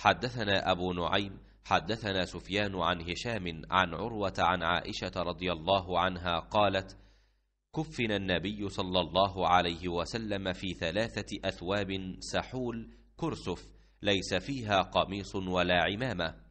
حدثنا أبو نعيم حدثنا سفيان عن هشام عن عروة عن عائشة رضي الله عنها قالت كفن النبي صلى الله عليه وسلم في ثلاثة أثواب سحول كرسف ليس فيها قميص ولا عمامة